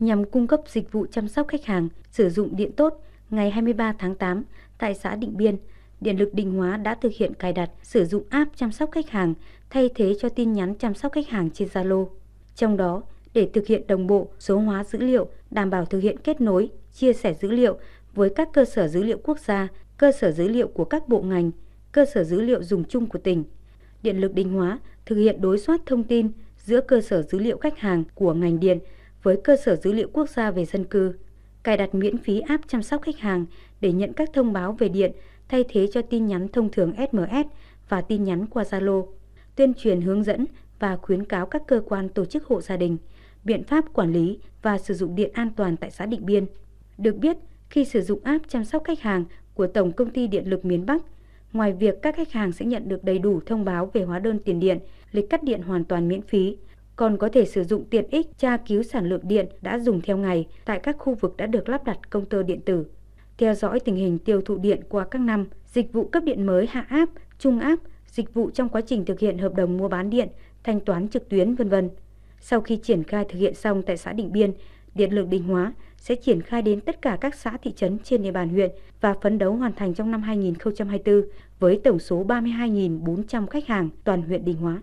nhằm cung cấp dịch vụ chăm sóc khách hàng sử dụng điện tốt ngày 23 tháng 8 tại xã Định Biên, Điện lực định Hóa đã thực hiện cài đặt sử dụng app chăm sóc khách hàng thay thế cho tin nhắn chăm sóc khách hàng trên Zalo. Trong đó, để thực hiện đồng bộ số hóa dữ liệu, đảm bảo thực hiện kết nối, chia sẻ dữ liệu với các cơ sở dữ liệu quốc gia, cơ sở dữ liệu của các bộ ngành, cơ sở dữ liệu dùng chung của tỉnh. Điện lực định Hóa thực hiện đối soát thông tin giữa cơ sở dữ liệu khách hàng của ngành điện với cơ sở dữ liệu quốc gia về dân cư, cài đặt miễn phí app chăm sóc khách hàng để nhận các thông báo về điện thay thế cho tin nhắn thông thường SMS và tin nhắn qua Zalo, tuyên truyền hướng dẫn và khuyến cáo các cơ quan tổ chức hộ gia đình, biện pháp quản lý và sử dụng điện an toàn tại xã Định Biên. Được biết, khi sử dụng app chăm sóc khách hàng của Tổng Công ty Điện lực miền Bắc, ngoài việc các khách hàng sẽ nhận được đầy đủ thông báo về hóa đơn tiền điện, lịch cắt điện hoàn toàn miễn phí, còn có thể sử dụng tiện ích tra cứu sản lượng điện đã dùng theo ngày tại các khu vực đã được lắp đặt công tơ điện tử. Theo dõi tình hình tiêu thụ điện qua các năm, dịch vụ cấp điện mới hạ áp, trung áp, dịch vụ trong quá trình thực hiện hợp đồng mua bán điện, thanh toán trực tuyến vân vân. Sau khi triển khai thực hiện xong tại xã Định Biên, Điện lực Định Hóa sẽ triển khai đến tất cả các xã thị trấn trên địa bàn huyện và phấn đấu hoàn thành trong năm 2024 với tổng số 32.400 khách hàng toàn huyện Định Hóa.